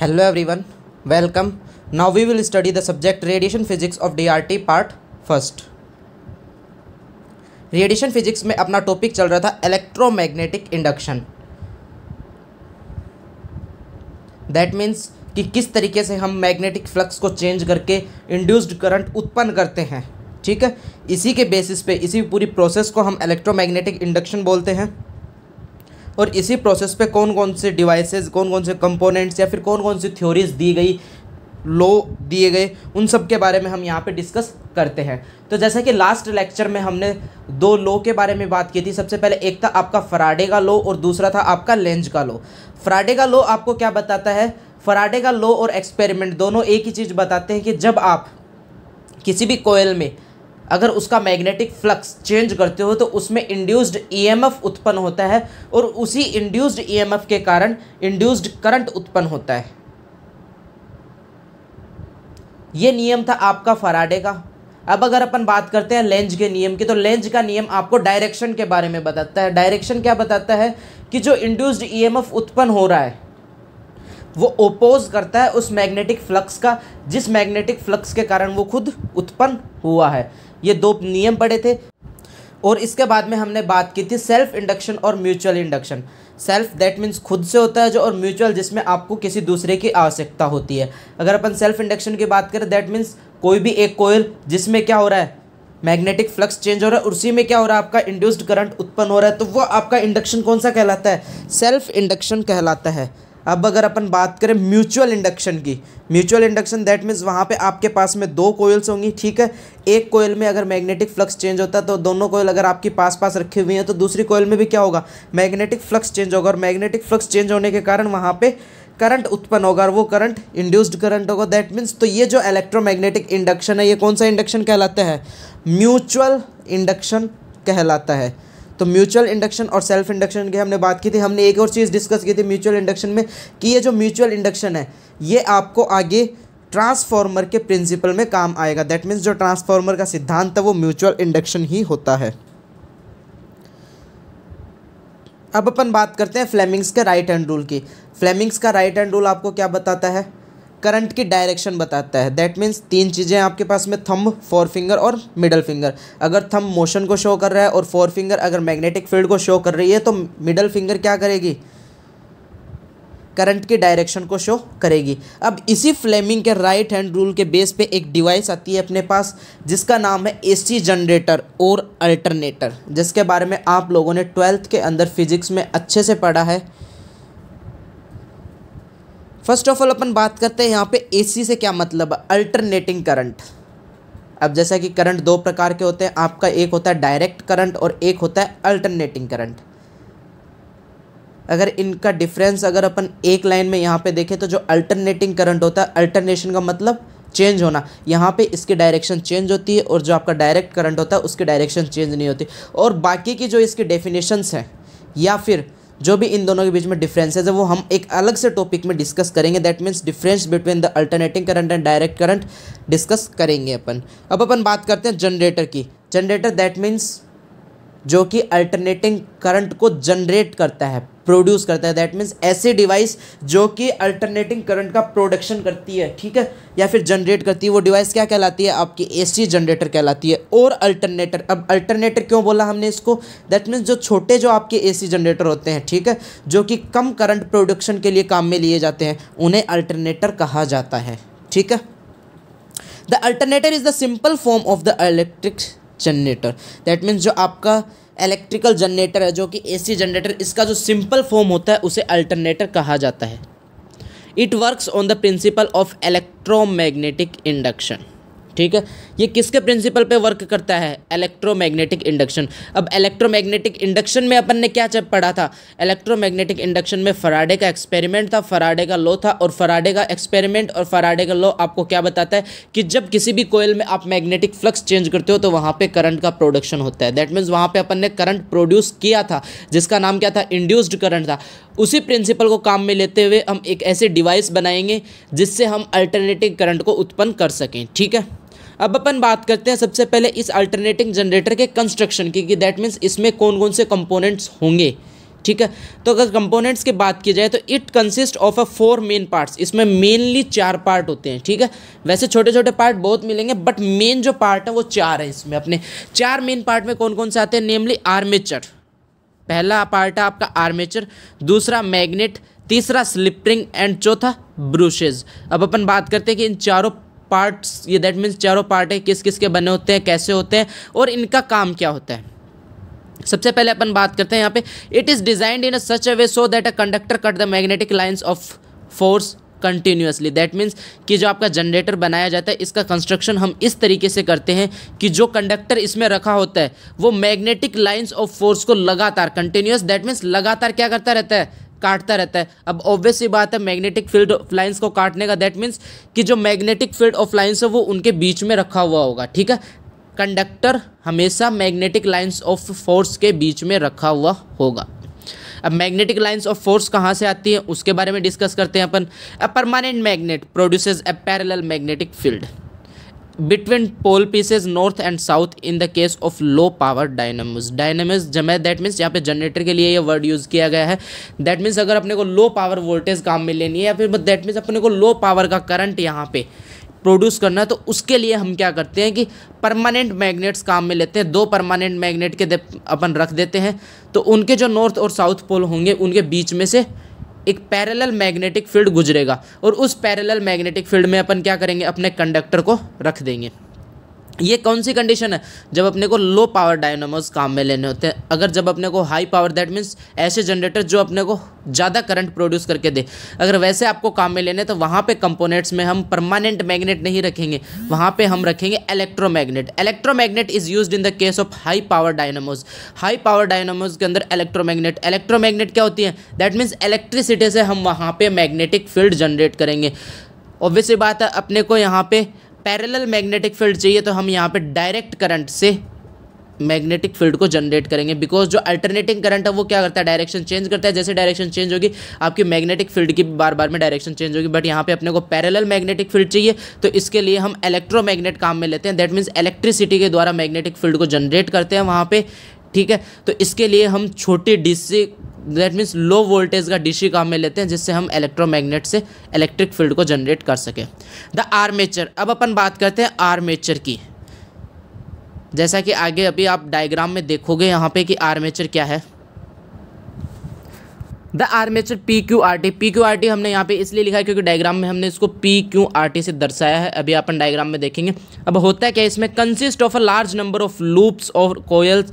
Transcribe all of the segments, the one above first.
hello everyone welcome now we will study the subject radiation physics of DRT part first radiation physics में अपना topic चल रहा था electromagnetic induction that means कि किस तरीके से हम मैग्नेटिक फ्लक्स को चेंज करके इंड्यूस्ड करंट उत्पन्न करते हैं ठीक है इसी के बेसिस पे इसी पूरी प्रोसेस को हम इलेक्ट्रोमैग्नेटिक इंडक्शन बोलते हैं और इसी प्रोसेस पे कौन कौन से डिवाइसेस कौन कौन से कंपोनेंट्स या फिर कौन कौन सी थ्योरीज दी गई लो दिए गए उन सब के बारे में हम यहाँ पे डिस्कस करते हैं तो जैसा कि लास्ट लेक्चर में हमने दो लो के बारे में बात की थी सबसे पहले एक था आपका फराडे का लो और दूसरा था आपका लेंज का लो फराडे का लो आपको क्या बताता है फराडे का लो और एक्सपेरिमेंट दोनों एक ही चीज़ बताते हैं कि जब आप किसी भी कोयल में अगर उसका मैग्नेटिक फ्लक्स चेंज करते हो तो उसमें इंड्यूस्ड ईएमएफ e उत्पन्न होता है और उसी इंड्यूस्ड ईएमएफ e के कारण इंड्यूस्ड करंट उत्पन्न होता है यह नियम था आपका फराडे का अब अगर अपन बात करते हैं लेंज के नियम की तो लेंज का नियम आपको डायरेक्शन के बारे में बताता है डायरेक्शन क्या बताता है कि जो इंड्यूस्ड ईएमएफ e उत्पन्न हो रहा है वो ओपोज करता है उस मैग्नेटिक फ्लक्स का जिस मैग्नेटिक फ्लक्स के कारण वो खुद उत्पन्न हुआ है ये दो नियम पढ़े थे और इसके बाद में हमने बात की थी सेल्फ इंडक्शन और mutual induction self that means खुद से होता है जो और म्यूचुअल जिसमें आपको किसी दूसरे की आवश्यकता होती है अगर अपन सेल्फ इंडक्शन की बात करें दैट मीन्स कोई भी एक कोयल जिसमें क्या हो रहा है मैग्नेटिक फ्लक्स चेंज हो रहा है उसी में क्या हो रहा है आपका इंड्यूस्ड करंट उत्पन्न हो रहा है तो वह आपका इंडक्शन कौन सा कहलाता है सेल्फ इंडक्शन कहलाता है अब अगर अपन बात करें म्यूचुअल इंडक्शन की म्यूचुअल इंडक्शन दैट मीन्स वहाँ पे आपके पास में दो कोयल्स होंगी ठीक है एक कोयल में अगर मैग्नेटिक फ्लक्स चेंज होता है तो दोनों कोयल अगर आपके पास पास रखी हुई हैं तो दूसरी कोयल में भी क्या होगा मैग्नेटिक फ्लक्स चेंज होगा और मैग्नेटिक फ्लक्स चेंज होने के कारण वहाँ पर करंट उत्पन्न होगा और वो करंट इंड्यूस्ड करंट होगा दैट मीन्स तो ये जो इलेक्ट्रोमैग्नेटिक इंडक्शन है ये कौन सा इंडक्शन कहलाता है म्यूचुअल इंडक्शन कहलाता है तो म्यूचुअल इंडक्शन और सेल्फ इंडक्शन की हमने बात की थी हमने एक और चीज़ डिस्कस की थी म्यूचुअल इंडक्शन में कि ये जो म्यूचुअल इंडक्शन है ये आपको आगे ट्रांसफॉर्मर के प्रिंसिपल में काम आएगा दैट मीन्स जो ट्रांसफॉर्मर का सिद्धांत है वो म्यूचुअल इंडक्शन ही होता है अब अपन बात करते हैं फ्लेमिंग्स के राइट हैंड रूल की फ्लेमिंग्स का राइट हैंड रूल आपको क्या बताता है करंट की डायरेक्शन बताता है दैट मीन्स तीन चीज़ें आपके पास में थंब फोर फिंगर और मिडल फिंगर अगर थंब मोशन को शो कर रहा है और फोर फिंगर अगर मैग्नेटिक फील्ड को शो कर रही है तो मिडल फिंगर क्या करेगी करंट की डायरेक्शन को शो करेगी अब इसी फ्लेमिंग के राइट हैंड रूल के बेस पे एक डिवाइस आती है अपने पास जिसका नाम है एसी जनरेटर और अल्टरनेटर जिसके बारे में आप लोगों ने ट्वेल्थ के अंदर फिजिक्स में अच्छे से पढ़ा है फर्स्ट ऑफ ऑल अपन बात करते हैं यहाँ पे एसी से क्या मतलब अल्टरनेटिंग करंट अब जैसा कि करंट दो प्रकार के होते हैं आपका एक होता है डायरेक्ट करंट और एक होता है अल्टरनेटिंग करंट अगर इनका डिफरेंस अगर अपन एक लाइन में यहाँ पे देखें तो जो अल्टरनेटिंग करंट होता है अल्टरनेशन का मतलब चेंज होना यहाँ पे इसकी डायरेक्शन चेंज होती है और जो आपका डायरेक्ट करंट होता है उसकी डायरेक्शन चेंज नहीं होती और बाकी की जो इसकी डेफिनेशंस हैं या फिर जो भी इन दोनों के बीच में डिफ्रेंसेज है वो हम एक अलग से टॉपिक में डिस्कस करेंगे that means difference between the alternating current and direct current discuss करेंगे अपन अब अपन बात करते हैं जनरेटर की जनरेटर दैट मीन्स जो कि अल्टरनेटिंग करंट को जनरेट करता है प्रोड्यूस करता है दैट मीन्स ऐसे डिवाइस जो कि अल्टरनेटिंग करंट का प्रोडक्शन करती है ठीक है या फिर जनरेट करती है वो डिवाइस क्या कहलाती है आपकी एसी जनरेटर कहलाती है और अल्टरनेटर अब अल्टरनेटर क्यों बोला हमने इसको दैट मीन्स जो छोटे जो आपके एसी जनरेटर होते हैं ठीक है जो कि कम करंट प्रोडक्शन के लिए काम में लिए जाते हैं उन्हें अल्टरनेटर कहा जाता है ठीक है the alternator is the simple form of the electric generator that means जो आपका इलेक्ट्रिकल जनरेटर है जो कि एसी जनरेटर इसका जो सिंपल फॉर्म होता है उसे अल्टरनेटर कहा जाता है it works on the principle of electromagnetic induction ठीक है ये किसके प्रिंसिपल पे वर्क करता है इलेक्ट्रोमैग्नेटिक इंडक्शन अब इलेक्ट्रोमैग्नेटिक इंडक्शन में अपन ने क्या जब पढ़ा था इलेक्ट्रोमैग्नेटिक इंडक्शन में फराडे का एक्सपेरिमेंट था फराडे का लॉ था और फराडे का एक्सपेरिमेंट और फराडे का लॉ आपको क्या बताता है कि जब किसी भी कोयल में आप मैग्नेटिक फ्लक्स चेंज करते हो तो वहाँ पर करंट का प्रोडक्शन होता है दैट मीन्स वहाँ पर अपन ने करंट प्रोड्यूस किया था जिसका नाम क्या था इंड्यूस्ड करंट था उसी प्रिंसिपल को काम में लेते हुए हम एक ऐसे डिवाइस बनाएंगे जिससे हम अल्टरनेटिव करंट को उत्पन्न कर सकें ठीक है अब अपन बात करते हैं सबसे पहले इस अल्टरनेटिंग जनरेटर के कंस्ट्रक्शन की कि दैट मीन्स इसमें कौन कौन से कंपोनेंट्स होंगे ठीक है तो अगर कंपोनेंट्स की बात की जाए तो it consist of a four main parts इसमें मेनली चार पार्ट होते हैं ठीक है वैसे छोटे छोटे पार्ट बहुत मिलेंगे बट मेन जो पार्ट है वो चार है इसमें अपने चार मेन पार्ट में कौन कौन से आते हैं नेमली आर्मेचर पहला पार्ट है आपका आर्मेचर दूसरा मैग्नेट तीसरा स्लिपरिंग एंड चौथा ब्रूशेज अब अपन बात करते हैं कि इन चारों पार्ट्स ये दैट मीन्स चारों पार्ट है किस किस के बने होते हैं कैसे होते हैं और इनका काम क्या होता है सबसे पहले अपन बात करते हैं यहाँ पे it is designed in a such a way so that a conductor cut the magnetic lines of force continuously that means कि जो आपका जनरेटर बनाया जाता है इसका कंस्ट्रक्शन हम इस तरीके से करते हैं कि जो कंडक्टर इसमें रखा होता है वो मैग्नेटिक लाइन्स ऑफ फोर्स को लगातार कंटिन्यूस दैट मीन्स लगातार क्या करता रहता है काटता रहता है अब ऑब्वियस ही बात है मैग्नेटिक फील्ड ऑफ लाइन्स को काटने का दैट मीन्स कि जो मैग्नेटिक फील्ड ऑफ लाइन्स है वो उनके बीच में रखा हुआ होगा ठीक है कंडक्टर हमेशा मैग्नेटिक लाइन्स ऑफ फोर्स के बीच में रखा हुआ होगा अब मैग्नेटिक लाइंस ऑफ फोर्स कहाँ से आती है उसके बारे में डिस्कस करते हैं अपन a permanent magnet produces a parallel magnetic field between pole pieces north and south in the case of low power dynamos dynamos जमे दैट मीन्स यहाँ पे जनरेटर के लिए ये वर्ड यूज़ किया गया है दैट मीन्स अगर अपने को लो पावर वोल्टेज काम में लेनी है या फिर दैट मीन्स अपने को लो पावर का करंट यहाँ पे प्रोड्यूस करना है तो उसके लिए हम क्या करते हैं कि परमानेंट मैग्नेट्स काम में लेते हैं दो परमानेंट मैग्नेट के अपन रख देते हैं तो उनके जो नॉर्थ और साउथ पोल होंगे उनके बीच में से एक पैरेलल मैग्नेटिक फील्ड गुजरेगा और उस पैरेलल मैग्नेटिक फील्ड में अपन क्या करेंगे अपने कंडक्टर को रख देंगे ये कौन सी कंडीशन है जब अपने को लो पावर डायनोमोज काम में लेने होते हैं अगर जब अपने को हाई पावर दैट मीन्स ऐसे जनरेटर जो अपने को ज़्यादा करंट प्रोड्यूस करके दे अगर वैसे आपको काम में लेने तो वहाँ पे कंपोनेंट्स में हम परमानेंट मैग्नेट नहीं रखेंगे वहाँ पे हम रखेंगे electromagnet electromagnet is use in the case of high power dynamos high power dynamos के अंदर इलेक्ट्रोमैग्नेट इलेक्ट्रोमैग्नेट क्या होती है दैट मीन्स इलेक्ट्रिसिटी से हम वहाँ पर मैग्नेटिक फील्ड जनरेट करेंगे ऑब्वियसली बात है अपने को यहाँ पर पैरेलल मैग्नेटिक फील्ड चाहिए तो हम यहाँ पे डायरेक्ट करंट से मैग्नेटिक फील्ड को जनरेट करेंगे बिकॉज जो अल्टरनेटिंग करंट है वो क्या करता है डायरेक्शन चेंज करता है जैसे डायरेक्शन चेंज होगी आपकी मैग्नेटिक फील्ड की बार बार में डायरेक्शन चेंज होगी बट यहाँ पे अपने को पैरेलल मैग्नेटिक फील्ड चाहिए तो इसके लिए हम इलेक्ट्रोमैग्नेट काम में लेते हैं दैट मीन्स इलेक्ट्रिसिटी के द्वारा मैग्नेटिक फील्ड को जनरेट करते हैं वहाँ पर ठीक है तो इसके लिए हम छोटी dish that means low voltage का डीसी काम में लेते हैं जिससे हम इलेक्ट्रोमैग्नेट से इलेक्ट्रिक फील्ड को जनरेट कर सकें द आर्मेचर अब अपन बात करते हैं आर्मेचर की जैसा कि आगे अभी आप डायग्राम में देखोगे यहाँ पे कि आर्मेचर क्या है the armature P Q R T P Q R T हमने यहाँ पे इसलिए लिखा है क्योंकि डायग्राम में हमने इसको पी क्यू आर टी से दर्शाया है अभी अपन डायग्राम में देखेंगे अब होता है क्या इसमें consist of a large number of loops और coils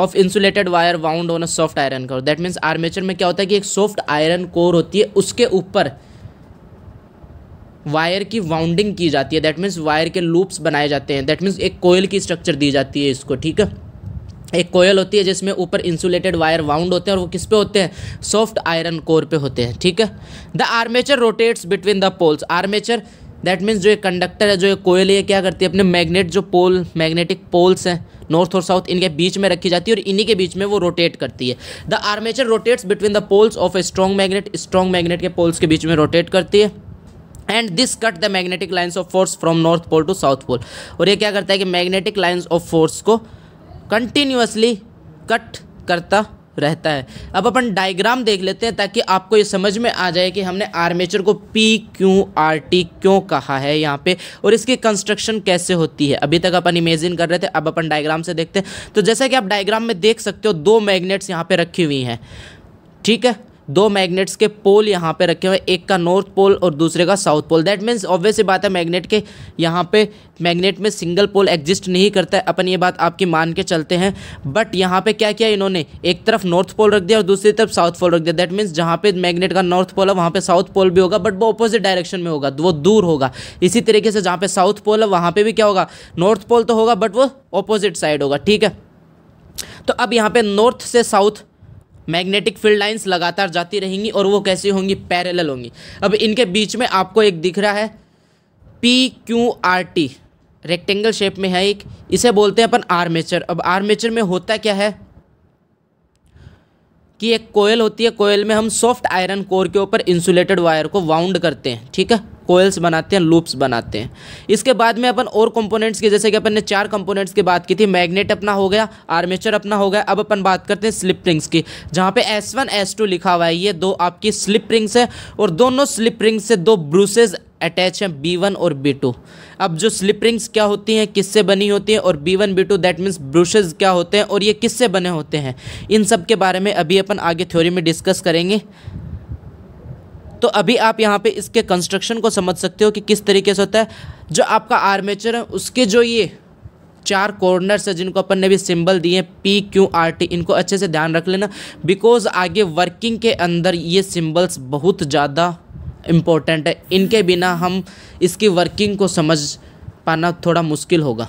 of insulated wire wound on a soft iron core that means armature में क्या होता है कि एक सॉफ्ट आयरन कोर होती है उसके ऊपर वायर की वाउंडिंग की जाती है दैट मीन्स वायर के लूप्स बनाए जाते हैं दैट मीन्स एक कोयल की स्ट्रक्चर दी जाती है इसको ठीक है एक कोयल होती है जिसमें ऊपर इंसुलेटेड वायर वाउंड होते हैं और वो किस पे होते हैं सॉफ्ट आयरन कोर पे होते हैं ठीक है the armature rotates between the poles armature that means जो एक कंडक्टर है जो एक कोयल है क्या करती है अपने मैग्नेट जो पोल मैग्नेटिक पोल्स हैं नॉर्थ और साउथ इनके बीच में रखी जाती है और इन्हीं के बीच में वो रोटेट करती है the armature rotates between the poles of a strong magnet strong magnet के पोल्स के बीच में रोटेट करती है and this cut the magnetic lines of force from north pole to south pole और ये क्या करता है कि मैग्नेटिक लाइन्स ऑफ फोर्स को कंटिन्यूसली कट करता रहता है अब अपन डायग्राम देख लेते हैं ताकि आपको ये समझ में आ जाए कि हमने आर्मेचर को पी क्यू आर टी क्यों कहा है यहाँ पे और इसकी कंस्ट्रक्शन कैसे होती है अभी तक अपन इमेजिन कर रहे थे अब अपन डायग्राम से देखते हैं तो जैसा कि आप डायग्राम में देख सकते हो दो मैग्नेट्स यहाँ पर रखी हुई हैं ठीक है दो मैग्नेट्स के पोल यहाँ पे रखे हुए एक का नॉर्थ पोल और दूसरे का south pole that means obvious बात है मैग्नेट के यहाँ पे मैग्नेट में सिंगल पोल एग्जिस्ट नहीं करता है अपन ये बात आपकी मान के चलते हैं बट यहाँ पे क्या किया इन्होंने एक तरफ नॉर्थ पोल रख दिया और दूसरी तरफ साउथ पोल रख दिया दैट मीन्स जहाँ पे मैग्नेट का नॉर्थ पोल है वहाँ पर साउथ पोल भी होगा बट वो अपोजिट डायरेक्शन में होगा वो दूर होगा इसी तरीके से जहाँ पे साउथ पोल है वहाँ पर भी क्या होगा नॉर्थ पोल तो होगा बट वो अपोजिट साइड होगा ठीक है तो अब यहाँ पे नॉर्थ से साउथ मैग्नेटिक फील्ड लाइंस लगातार जाती रहेंगी और वो कैसी होंगी पैरेलल होंगी अब इनके बीच में आपको एक दिख रहा है P Q R T rectangle shape में है एक इसे बोलते हैं अपन आर्मेचर अब आर्मेचर में होता क्या है कि एक कोयल होती है कोयल में हम सॉफ्ट आयरन कोर के ऊपर इंसुलेटेड वायर को वाउंड करते हैं ठीक है कोयल्स बनाते हैं लूप्स बनाते हैं इसके बाद में अपन और कंपोनेंट्स की जैसे कि अपन ने चार कंपोनेंट्स की बात की थी मैग्नेट अपना हो गया आर्मेचर अपना हो गया अब अपन बात करते हैं स्लिप रिंग्स की जहाँ पे एस वन एस टू लिखा हुआ है ये दो आपकी स्लिप रिंग्स है और दोनों स्लिप रिंग्स से दो ब्रूसेज अटैच हैं बी वन और बी टू अब जो स्लिप रिंग्स क्या होती हैं किससे बनी होती हैं और B one B two that means brushes क्या होते हैं और ये किससे बने होते हैं इन सब के बारे में अभी अपन आगे थ्योरी में डिस्कस करेंगे तो अभी आप यहाँ पे इसके कंस्ट्रक्शन को समझ सकते हो कि किस तरीके से होता है जो आपका आर्मेचर है उसके जो ये चार कॉर्नर्स है जिनको अपन ने भी सिंबल दिए हैं पी क्यू आर टी इनको अच्छे से ध्यान रख लेना बिकॉज आगे वर्किंग के अंदर ये सिंबल्स बहुत ज़्यादा इम्पोर्टेंट है इनके बिना हम इसकी वर्किंग को समझ पाना थोड़ा मुश्किल होगा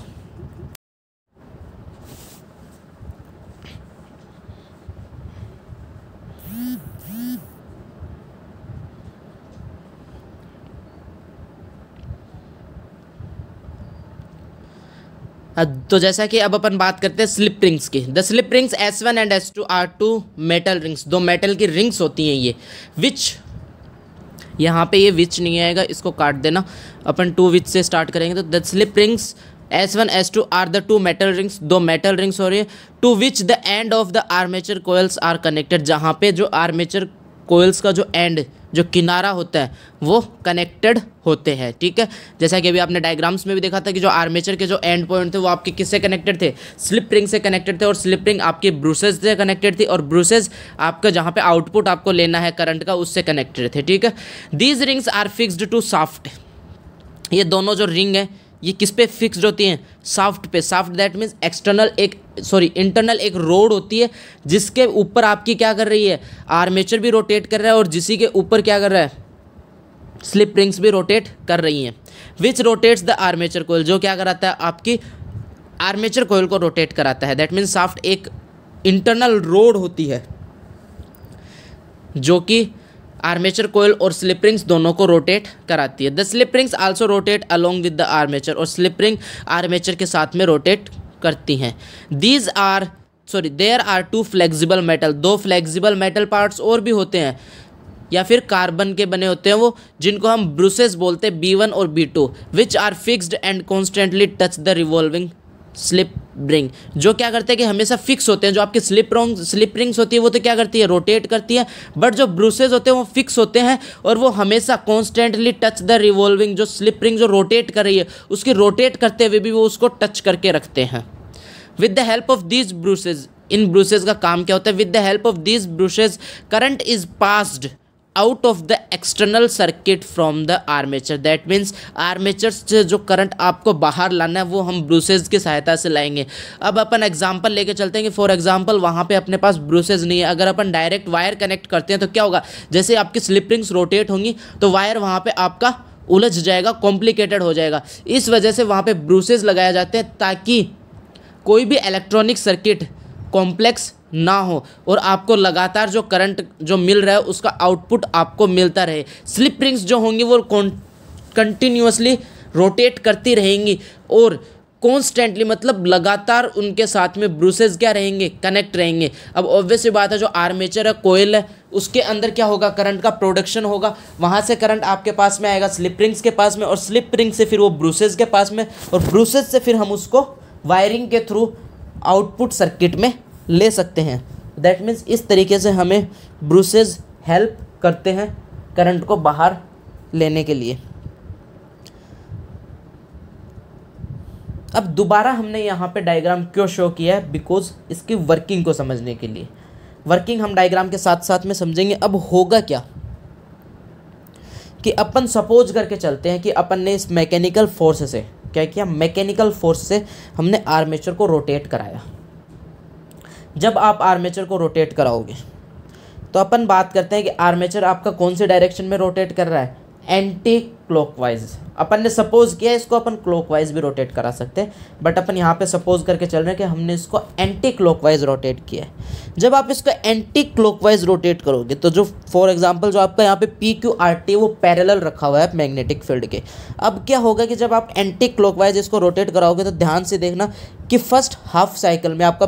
हाँ, तो जैसा कि अब अपन बात करते हैं स्लिप रिंग्स की the slip rings S one and S two are two metal rings दो मेटल की रिंग्स होती हैं ये विच यहाँ पे ये विच नहीं आएगा इसको काट देना अपन टू विच से स्टार्ट करेंगे तो the slip rings S one S two are the two metal rings दो मेटल रिंग्स हो रही है to which the end of the armature coils are connected जहाँ पे जो आर्मेचर कोयल्स का जो एंड जो किनारा होता है वो कनेक्टेड होते हैं ठीक है जैसा कि अभी आपने डायग्राम्स में भी देखा था कि जो आर्मेचर के जो एंड पॉइंट थे वो आपके किससे कनेक्टेड थे स्लिप रिंग से कनेक्टेड थे और स्लिप रिंग आपके ब्रूसेज से कनेक्टेड थी और ब्रूसेज आपका जहाँ पे आउटपुट आपको लेना है करंट का उससे कनेक्टेड थे ठीक है these rings are fixed to shaft ये दोनों जो रिंग है ये किस पे फिक्स्ड होती हैं साफ्ट पे साफ्ट दैट मीन्स एक्सटर्नल एक सॉरी इंटरनल एक रोड होती है जिसके ऊपर आपकी क्या कर रही है आर्मेचर भी रोटेट कर रहा है और जिसी के ऊपर क्या कर रहा है स्लिप रिंग्स भी रोटेट कर रही हैं which rotates the armature coil जो क्या कराता है आपकी आर्मेचर कोयल को रोटेट कराता है दैट मीन्स साफ्ट एक इंटरनल रोड होती है जो कि आर्मेचर कोयल और स्लिप रिंग्स दोनों को रोटेट कराती है the slip rings also rotate along with the armature और स्लिप रिंग आर्मेचर के साथ में रोटेट करती हैं these are sorry there are two flexible metal दो फ्लेक्सिबल मेटल पार्ट्स और भी होते हैं या फिर कार्बन के बने होते हैं वो जिनको हम ब्रूसेस बोलते हैं बी वन और B two which are fixed and constantly touch the revolving slip ring जो क्या करते हैं कि हमेशा फिक्स होते हैं जो आपकी स्लिप रोंग स्लिप रिंग्स होती है वो तो क्या करती है रोटेट करती है बट जो ब्रूसेज होते हैं वो फिक्स होते हैं और वो हमेशा कॉन्स्टेंटली टच द रिवॉल्विंग जो स्लिप रिंग जो रोटेट कर रही है उसकी रोटेट करते हुए भी वो उसको टच करके रखते हैं with the help of these brushes इन ब्रूसेज का काम क्या होता है with the help of these brushes current is passed out of the external circuit from the armature that means armature से जो करंट आपको बाहर लाना है वो हम ब्रूसेज की सहायता से लाएंगे अब अपन एग्जांपल लेके चलते हैं कि फॉर एग्जांपल वहाँ पे अपने पास ब्रूसेज नहीं है अगर अपन डायरेक्ट वायर कनेक्ट करते हैं तो क्या होगा जैसे आपकी स्लिप रिंग्स रोटेट होंगी तो वायर वहाँ पर आपका उलझ जाएगा कॉम्प्लिकेटेड हो जाएगा इस वजह से वहाँ पर ब्रूसेज लगाए जाते हैं ताकि कोई भी इलेक्ट्रॉनिक सर्किट कॉम्प्लेक्स ना हो और आपको लगातार जो करंट जो मिल रहा है उसका आउटपुट आपको मिलता रहे स्लिप रिंग्स जो होंगी वो कंटिन्यूसली रोटेट करती रहेंगी और कॉन्स्टेंटली मतलब लगातार उनके साथ में ब्रूसेस क्या रहेंगे कनेक्ट रहेंगे अब ऑब्वियस बात है जो आर्मेचर है कोयल है उसके अंदर क्या होगा करंट का प्रोडक्शन होगा वहाँ से करंट आपके पास में आएगा स्लिप रिंग्स के पास में और स्लिप रिंग से फिर वो ब्रूसेस के पास में और ब्रूसेस से फिर हम उसको वायरिंग के थ्रू आउटपुट सर्किट में ले सकते हैं दैट मीन्स इस तरीके से हमें ब्रूसेज हेल्प करते हैं करंट को बाहर लेने के लिए अब दोबारा हमने यहाँ पे डायग्राम क्यों शो किया है बिकॉज इसकी वर्किंग को समझने के लिए वर्किंग हम डायग्राम के साथ साथ में समझेंगे अब होगा क्या कि अपन सपोज करके चलते हैं कि अपन ने इस मैकेनिकल फोर्स से क्या किया मैकेनिकल फोर्स से हमने आर्मेचर को रोटेट कराया जब आप आर्मेचर को रोटेट कराओगे तो अपन बात करते हैं कि आर्मेचर आपका कौन से डायरेक्शन में रोटेट कर रहा है एंटी क्लॉकवाइज अपन ने सपोज़ किया इसको अपन क्लॉकवाइज भी रोटेट करा सकते हैं बट अपन यहाँ पे सपोज़ करके चल रहे हैं कि हमने इसको एंटी क्लॉकवाइज रोटेट किया है जब आप इसको एंटी क्लॉकवाइज रोटेट करोगे तो जो फॉर एग्जांपल जो आपका यहाँ पे पी क्यू आर टी वो पैरेलल रखा हुआ है मैग्नेटिक फील्ड के अब क्या होगा कि जब आप एंटी क्लॉकवाइज इसको रोटेट कराओगे तो ध्यान से देखना कि फर्स्ट हाफ साइकिल में आपका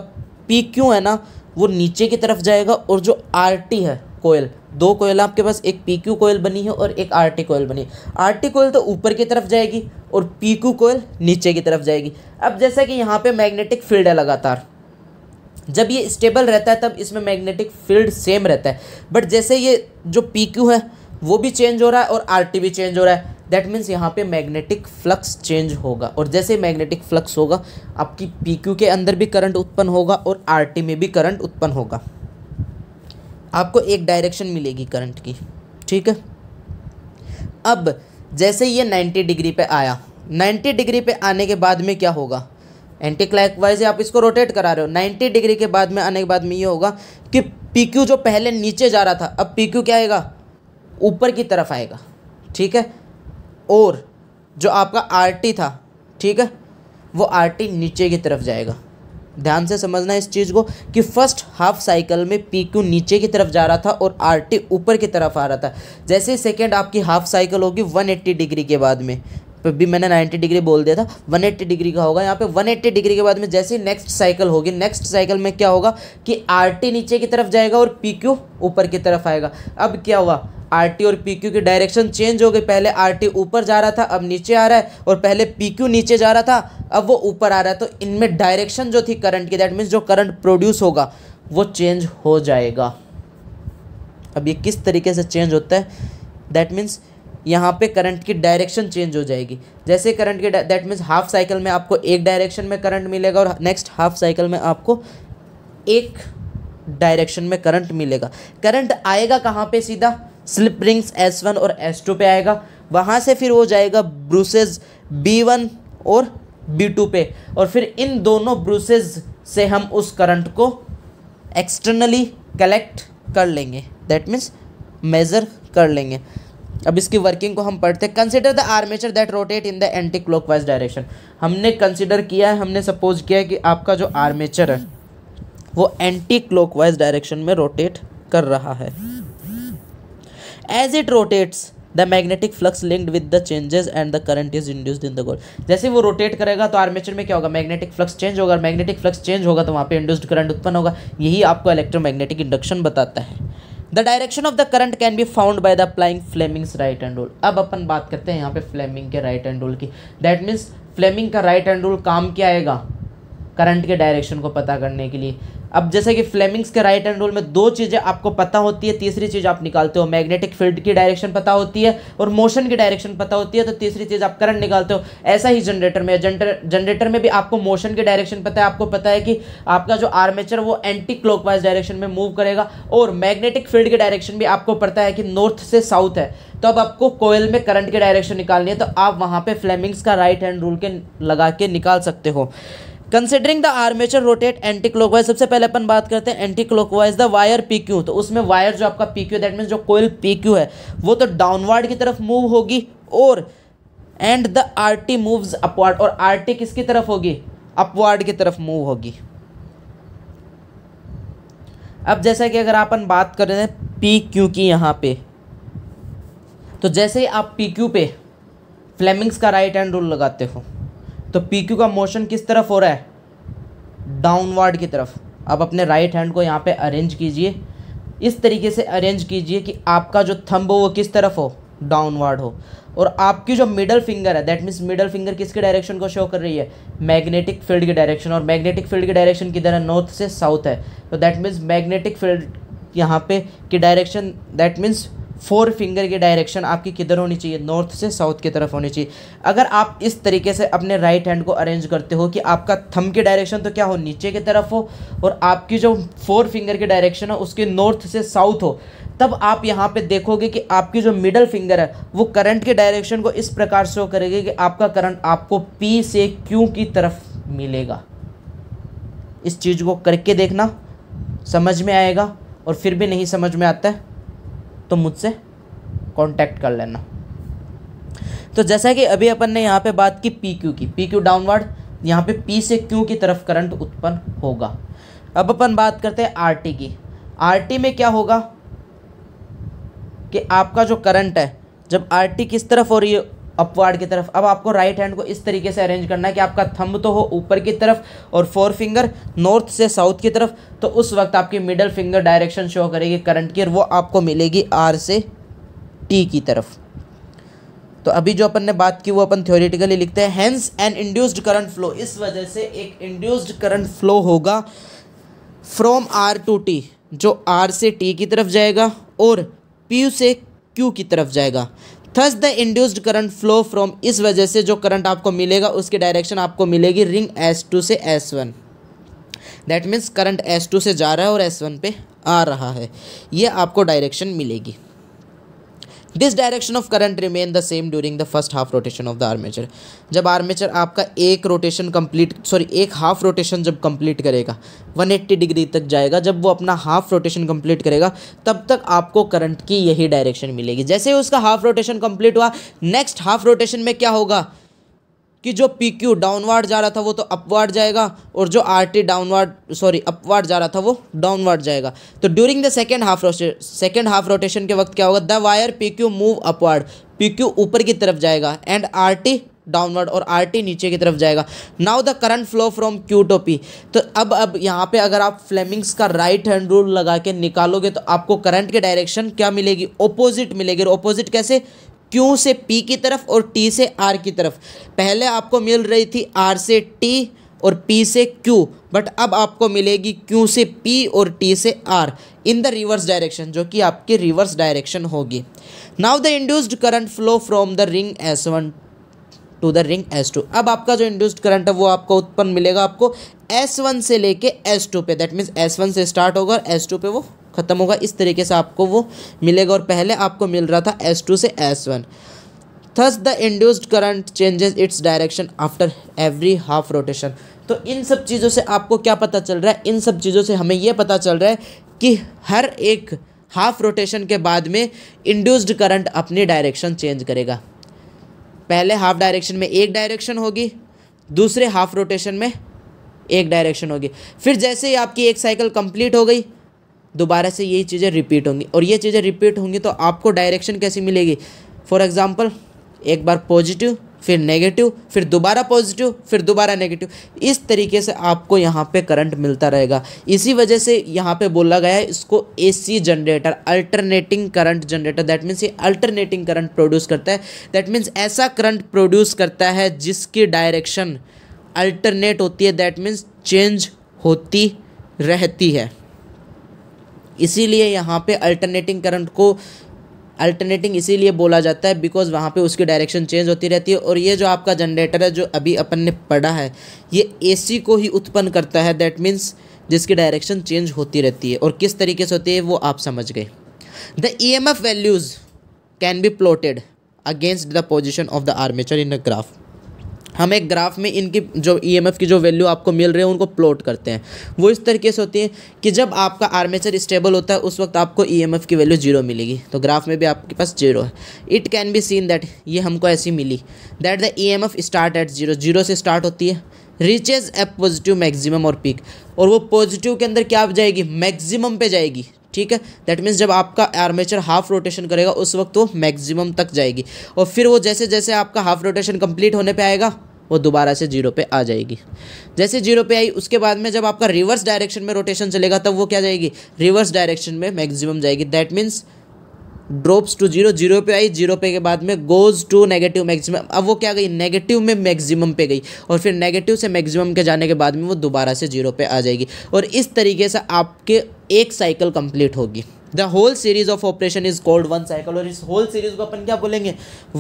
पी क्यू है ना वो नीचे की तरफ जाएगा और जो आर टी है कोयल दो कोयल आपके पास एक पी क्यू कोयल बनी है और एक आर टी कोयल बनी है आर टी कोयल तो ऊपर की तरफ जाएगी और पी क्यू कोयल नीचे की तरफ जाएगी अब जैसा कि यहाँ पे मैग्नेटिक फील्ड है लगातार जब ये स्टेबल रहता है तब इसमें मैग्नेटिक फील्ड सेम रहता है बट जैसे ये जो पी क्यू है वो भी चेंज हो रहा है और आर टी भी चेंज हो रहा है दैट मीन्स यहाँ पे मैग्नेटिक फ्लक्स चेंज होगा और जैसे मैग्नेटिक फ्लक्स होगा आपकी पी क्यू के अंदर भी करंट उत्पन्न होगा और आर टी में भी करंट उत्पन्न होगा आपको एक डायरेक्शन मिलेगी करंट की ठीक है अब जैसे ये नाइन्टी डिग्री पे आया नाइन्टी डिग्री पे आने के बाद में क्या होगा एंटी वाइज आप इसको रोटेट करा रहे हो नाइन्टी डिग्री के बाद में आने के बाद में ये होगा कि पी क्यू जो पहले नीचे जा रहा था अब पी क्यू क्या आएगा ऊपर की तरफ आएगा ठीक है और जो आपका आर था ठीक है वो आर नीचे की तरफ जाएगा ध्यान से समझना इस चीज़ को कि फर्स्ट हाफ साइकिल में पी क्यू नीचे की तरफ जा रहा था और आर टी ऊपर की तरफ आ रहा था जैसे सेकेंड आपकी हाफ साइकिल होगी 180 डिग्री के बाद में पे भी मैंने 90 डिग्री बोल दिया था 180 डिग्री का होगा यहाँ पे 180 डिग्री के बाद में जैसे ही नेक्स्ट साइकिल होगी नेक्स्ट साइकिल में क्या होगा कि आर नीचे की तरफ जाएगा और पी ऊपर की तरफ आएगा अब क्या हुआ आर और पी की डायरेक्शन चेंज हो गई पहले आर ऊपर जा रहा था अब नीचे आ रहा है और पहले पी नीचे जा रहा था अब वो ऊपर आ रहा है तो इनमें डायरेक्शन जो थी करंट की दैट मीन्स जो करंट प्रोड्यूस होगा वो चेंज हो जाएगा अब ये किस तरीके से चेंज होता है दैट मीन्स यहाँ पे करंट की डायरेक्शन चेंज हो जाएगी जैसे करंट के दैट मीन्स हाफ साइकिल में आपको एक डायरेक्शन में करंट मिलेगा और नेक्स्ट हाफ साइकिल में आपको एक डायरेक्शन में करंट मिलेगा करंट आएगा कहाँ पे सीधा स्लिप रिंग्स एस वन और एस टू पे आएगा वहाँ से फिर वो जाएगा ब्रूसेज बी वन और बी टू पे और फिर इन दोनों ब्रूसेज से हम उस करंट को एक्सटर्नली कलेक्ट कर लेंगे दैट मीन्स मेज़र कर लेंगे अब इसकी वर्किंग को हम पढ़ते हैं consider the armature that rotate in the anti clockwise direction हमने कंसिडर किया है हमने सपोज किया है कि आपका जो आर्मेचर है वो एंटी क्लॉकवाइज डायरेक्शन में रोटेट कर रहा है as it rotates the magnetic flux linked with the changes and the current is induced in the coil जैसे वो रोटेट करेगा तो आर्मेचर में क्या होगा मैग्नेटिक फ्लक्स चेंज होगा मैग्नेटिक फ्लक्स चेंज होगा तो वहाँ पे इंड्यूस्ड करंट उत्पन्न होगा यही आपको इलेक्ट्रोमैग्नेटिक इंडक्शन बताता है the direction of the current can be found by the applying Fleming's right hand rule अब अपन बात करते हैं यहाँ पे फ्लेमिंग के राइट एंड रूल की दैट मीन्स फ्लेमिंग का राइट एंड रूल काम क्या आएगा करंट के डायरेक्शन को पता करने के लिए अब जैसे कि फ्लेमिंग्स के राइट हैंड रूल में दो चीज़ें आपको पता होती है तीसरी चीज़ आप निकालते हो मैग्नेटिक फील्ड की डायरेक्शन पता होती है और मोशन की डायरेक्शन पता होती है तो तीसरी चीज़ आप करंट निकालते हो ऐसा ही जनरेटर में जनरेटर जनरेटर में भी आपको मोशन की डायरेक्शन पता है आपको पता है कि आपका जो आर्मेचर वो एंटी क्लॉकवाइज डायरेक्शन में मूव करेगा और मैग्नेटिक फील्ड की डायरेक्शन भी आपको पता है कि नॉर्थ से साउथ है तो अब आपको कोयल में करंट की डायरेक्शन निकालनी है तो आप वहाँ पर फ्लेमिंग्स का राइट हैंड रूल के लगा के निकाल सकते हो considering the armature rotate anti clockwise सबसे पहले अपन बात करते हैं anti clockwise the wire P Q तो उसमें वायर जो आपका पी क्यू दैट मीन जो कोयल पी क्यू है वो तो डाउनवर्ड की तरफ मूव होगी और and the R T move upward और आर टी किसकी तरफ होगी अपवर्ड की तरफ मूव होगी अब जैसा कि अगर अपन बात कर रहे हैं पी क्यू की यहाँ पे तो जैसे ही आप पी क्यू पे फ्लेमिंग्स का राइट हैंड रूल लगाते हो तो पी क्यू का मोशन किस तरफ हो रहा है डाउनवर्ड की तरफ अब अपने राइट हैंड को यहाँ पे अरेंज कीजिए इस तरीके से अरेंज कीजिए कि आपका जो थंब हो वो किस तरफ हो डाउनवर्ड हो और आपकी जो मिडल फिंगर है दैट मीन्स मिडल फिंगर किसके डायरेक्शन को शो कर रही है मैग्नेटिक फील्ड की डायरेक्शन और मैग्नेटिक फील्ड की डायरेक्शन किधर है नॉर्थ से साउथ है तो दैट मीन्स मैग्नेटिक फील्ड यहाँ पे की direction that means forefinger की डायरेक्शन आपकी किधर होनी चाहिए नॉर्थ से साउथ की तरफ होनी चाहिए अगर आप इस तरीके से अपने राइट हैंड को अरेंज करते हो कि आपका थम की डायरेक्शन तो क्या हो नीचे की तरफ हो और आपकी जो फोर फिंगर की डायरेक्शन है उसके नॉर्थ से साउथ हो तब आप यहाँ पे देखोगे कि आपकी जो मिडल फिंगर है वो करंट के डायरेक्शन को इस प्रकार शो करेगी कि आपका करंट आपको पी से क्यू की तरफ मिलेगा इस चीज़ को करके देखना समझ में आएगा और फिर भी नहीं समझ में आता है तो मुझसे कांटेक्ट कर लेना तो जैसा कि अभी अपन ने यहाँ पे बात की पी क्यू की पी क्यू डाउनवर्ड यहाँ पे पी से क्यू की तरफ करंट उत्पन्न होगा अब अपन बात करते हैं आर टी की आर टी में क्या होगा कि आपका जो करंट है जब आर टी किस तरफ हो रही है अपवार्ड की तरफ अब आपको राइट हैंड को इस तरीके से अरेंज करना है कि आपका थंब तो हो ऊपर की तरफ और फोर फिंगर नॉर्थ से साउथ की तरफ तो उस वक्त आपकी मिडल फिंगर डायरेक्शन शो करेगी करंट की और वो आपको मिलेगी आर से टी की तरफ तो अभी जो अपन ने बात की वो अपन थ्योरेटिकली लिखते हैं hence an induced current flow इस वजह से एक इंड्यूस्ड करंट फ्लो होगा फ्रॉम आर टू टी जो आर से टी की तरफ जाएगा और पी से क्यू की तरफ जाएगा thus the induced current flow from इस वजह से जो करंट आपको मिलेगा उसकी डायरेक्शन आपको मिलेगी रिंग एस टू से S one that means current S two से जा रहा है और एस वन पे आ रहा है ये आपको डायरेक्शन मिलेगी this direction of current remain the same during the first half rotation of the armature जब आर्मेचर आपका एक रोटेशन कंप्लीट सॉरी एक हाफ रोटेशन जब कंप्लीट करेगा 180 डिग्री तक जाएगा जब वो अपना हाफ रोटेशन कंप्लीट करेगा तब तक आपको करंट की यही डायरेक्शन मिलेगी जैसे उसका हाफ रोटेशन कंप्लीट हुआ नेक्स्ट हाफ रोटेशन में क्या होगा कि जो पी क्यू डाउनवर्ड जा रहा था वो तो अपवर्ड जाएगा और जो R T downward sorry upward जा रहा था वो डाउनवर्ड जाएगा तो during the second half second half rotation के वक्त क्या होगा the wire P Q move upward P Q ऊपर की तरफ जाएगा एंड आर टी डाउनवर्ड और आर टी नीचे की तरफ जाएगा now the current flow from Q to P तो अब अब यहाँ पे अगर आप फ्लेमिंग्स का राइट हैंड रूल लगा के निकालोगे तो आपको करंट के डायरेक्शन क्या मिलेगी ओपोजिट मिलेगी और ओपोजिट कैसे क्यू से पी की तरफ और टी से आर की तरफ पहले आपको मिल रही थी आर से टी और पी से क्यू बट अब आपको मिलेगी क्यू से पी और टी से R in the reverse direction जो कि आपकी रिवर्स डायरेक्शन होगी now the induced current flow from the ring S one to the ring S two अब आपका जो इंड्यूस्ड करंट है वो आपको उत्पन्न मिलेगा आपको एस वन से लेके एस टू पे दैट मीन्स एस वन से स्टार्ट होगा और एस टू पे वो ख़त्म होगा इस तरीके से आपको वो मिलेगा और पहले आपको मिल रहा था एस टू से S one thus the induced current changes its direction after every half rotation तो इन सब चीज़ों से आपको क्या पता चल रहा है इन सब चीज़ों से हमें यह पता चल रहा है कि हर एक हाफ रोटेशन के बाद में इंड्यूस्ड करंट अपनी डायरेक्शन चेंज करेगा पहले हाफ डायरेक्शन में एक डायरेक्शन होगी दूसरे हाफ रोटेशन में एक डायरेक्शन होगी फिर जैसे ही आपकी एक साइकिल कंप्लीट हो गई दोबारा से यही चीज़ें रिपीट होंगी और ये चीज़ें रिपीट होंगी तो आपको डायरेक्शन कैसी मिलेगी फॉर एग्ज़ाम्पल एक बार पॉजिटिव फिर नेगेटिव फिर दोबारा पॉजिटिव फिर दोबारा नेगेटिव इस तरीके से आपको यहाँ पे करंट मिलता रहेगा इसी वजह से यहाँ पे बोला गया है इसको AC generator alternating current generator that means ये अल्टरनेटिंग करंट प्रोड्यूस करता है दैट मीन्स ऐसा करंट प्रोड्यूस करता है जिसकी डायरेक्शन अल्टरनेट होती है दैट मीन्स चेंज होती रहती है इसीलिए यहाँ पे अल्टरनेटिंग करंट को अल्टरनेटिंग इसीलिए बोला जाता है बिकॉज वहाँ पे उसकी डायरेक्शन चेंज होती रहती है और ये जो आपका जनरेटर है जो अभी अपन ने पढ़ा है ये एसी को ही उत्पन्न करता है दैट मीन्स जिसकी डायरेक्शन चेंज होती रहती है और किस तरीके से होती है वो आप समझ गए the E M F values can be plotted against the position of the armature in a graph हम एक ग्राफ में इनकी जो ईएमएफ e की जो वैल्यू आपको मिल रही है उनको प्लॉट करते हैं वो इस तरीके से होती है कि जब आपका आर्मेचर स्टेबल होता है उस वक्त आपको ईएमएफ e की वैल्यू जीरो मिलेगी तो ग्राफ में भी आपके पास जीरो है it can be seen that ये हमको ऐसी मिली that the EMF start at zero zero से स्टार्ट होती है रिचेज ए पॉजिटिव मैक्सिमम और पीक और वो पॉजिटिव के अंदर क्या जाएगी मैक्सिमम पे जाएगी ठीक है दैट मीन्स जब आपका आर्मेचर हाफ रोटेशन करेगा उस वक्त वो मैक्सिमम तक जाएगी और फिर वो जैसे जैसे आपका हाफ रोटेशन कंप्लीट होने पर आएगा वो दोबारा से जीरो पे आ जाएगी जैसे जीरो पे आई उसके बाद में जब आपका रिवर्स डायरेक्शन में रोटेशन चलेगा तब वो क्या जाएगी रिवर्स डायरेक्शन में मैक्सिमम जाएगी that means drops to zero zero पे आई जीरो पे के बाद में गोज़ टू नेगेटिव मैक्सिमम अब वो क्या गई नेगेटिव में मैक्सिमम पे गई और फिर नेगेटिव से मैक्सिमम के जाने के बाद में वो दोबारा से जीरो पे आ जाएगी और इस तरीके से आपके एक साइकिल कंप्लीट होगी the whole series of operation is called one cycle और इस होल सीरीज को अपन क्या बोलेंगे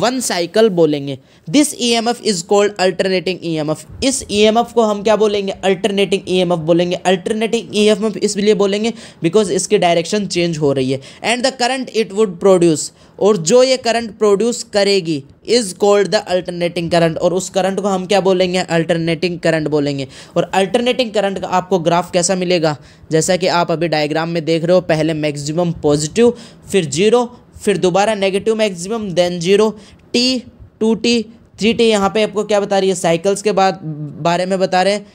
वन साइकिल बोलेंगे this E M F is called alternating E M F इस ई एम एफ को हम क्या बोलेंगे अल्टरनेटिंग ई एम एफ बोलेंगे अल्टरनेटिंग ई एम एफ इसलिए बोलेंगे बिकॉज इसकी डायरेक्शन चेंज हो रही है and the current it would produce और जो ये करंट प्रोड्यूस करेगी is called the alternating current और उस करंट को हम क्या बोलेंगे अल्टरनेटिंग करंट बोलेंगे और अल्टरनेटिंग करंट का आपको ग्राफ कैसा मिलेगा जैसा कि आप अभी डायग्राम में देख रहे हो पहले मैक्सिमम पॉजिटिव फिर जीरो फिर दोबारा negative maximum then zero T two T three T यहाँ पे आपको क्या बता रही है साइकिल्स के बाद बारे में बता रहे हैं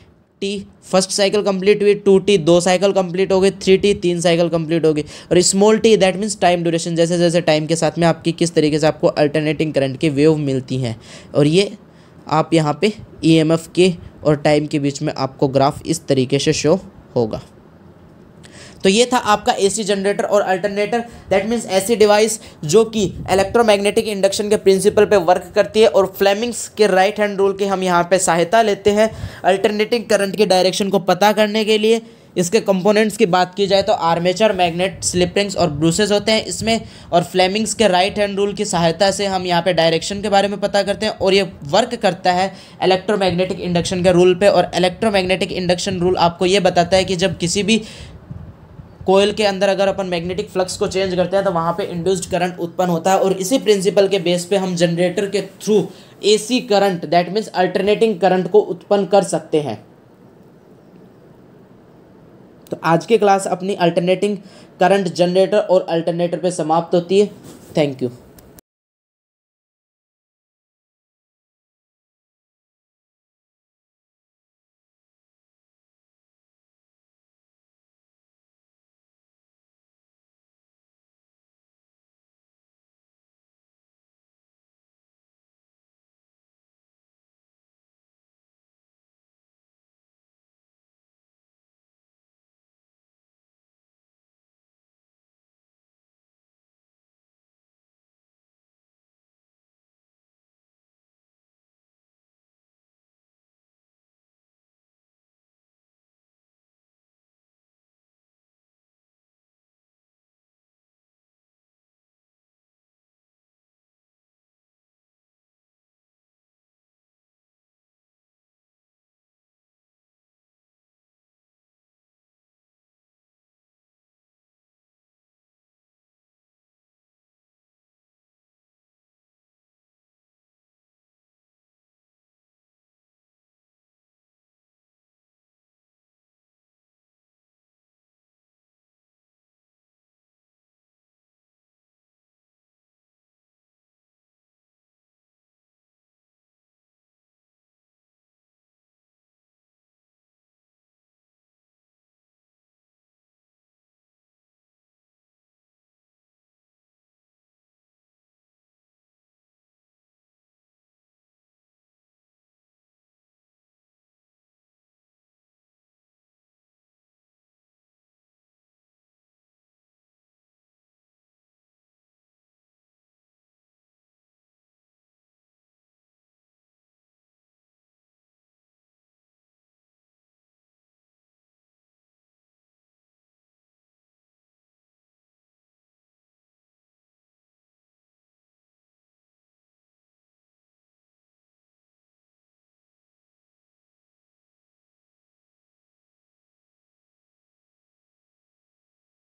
टी फर्स्ट साइकिल कंप्लीट हुई टू टी दो साइकिल कंप्लीट हो गई थ्री टी तीन साइकिल कंप्लीट हो गई और small T that means time duration जैसे जैसे टाइम के साथ में आपकी किस तरीके से आपको अल्टरनेटिंग करंट की वेव मिलती हैं और ये आप यहाँ पे ईएमएफ e के और टाइम के बीच में आपको ग्राफ इस तरीके से शो होगा तो ये था आपका एसी जनरेटर और अल्टरनेटर दैट मीन्स ऐसी डिवाइस जो कि इलेक्ट्रोमैग्नेटिक इंडक्शन के प्रिंसिपल पे वर्क करती है और फ्लेमिंग्स के राइट हैंड रूल की हम यहाँ पे सहायता लेते हैं अल्टरनेटिंग करंट के डायरेक्शन को पता करने के लिए इसके कंपोनेंट्स की बात की जाए तो आर्मेचर मैग्नेट स्लिपरिंग्स और ब्रूसेज होते हैं इसमें और फ्लेमिंग्स के राइट हैंड रूल की सहायता से हम यहाँ पे डायरेक्शन के बारे में पता करते हैं और ये वर्क करता है इलेक्ट्रोमैग्नेटिक इंडक्शन के रूल पे और इलेक्ट्रोमैग्नेटिक इंडक्शन रूल आपको ये बताता है कि जब किसी भी कोयल के अंदर अगर अपन मैग्नेटिक फ्लक्स को चेंज करते हैं तो वहाँ पे इंड्यूस्ड करंट उत्पन्न होता है और इसी प्रिंसिपल के बेस पे हम जनरेटर के through AC current that means alternating current को उत्पन्न कर सकते हैं तो आज की क्लास अपनी अल्टरनेटिंग करंट जनरेटर और अल्टरनेटर पे समाप्त होती है थैंक यू